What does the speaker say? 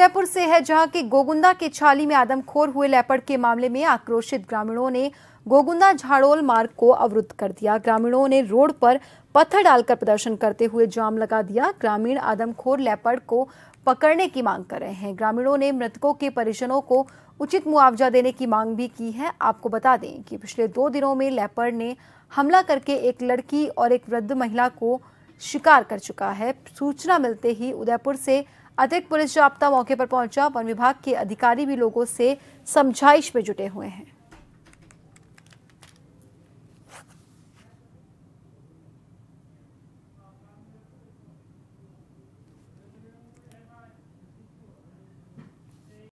उदयपुर से है जहां के गोगुंदा के छाली में आदमखोर हुए लेपर्ड के मामले में आक्रोशित ग्रामीणों ने गोगुंदा झाड़ोल मार्ग को अवरुद्ध कर दिया ग्रामीणों ने रोड पर पत्थर डालकर प्रदर्शन करते हुए जाम लगा दिया ग्रामीण आदमखोर लेपर्ड को पकड़ने की मांग कर रहे हैं ग्रामीणों ने मृतकों के परिजनों को उचित मुआवजा देने की मांग भी की है आपको बता दें कि पिछले दो दिनों में लेपर्ड ने हमला करके एक लड़की और एक वृद्ध महिला को शिकार कर चुका है सूचना मिलते ही उदयपुर से अधिक पुलिस जाप्ता मौके पर पहुंचा वन विभाग के अधिकारी भी लोगों से समझाइश में जुटे हुए हैं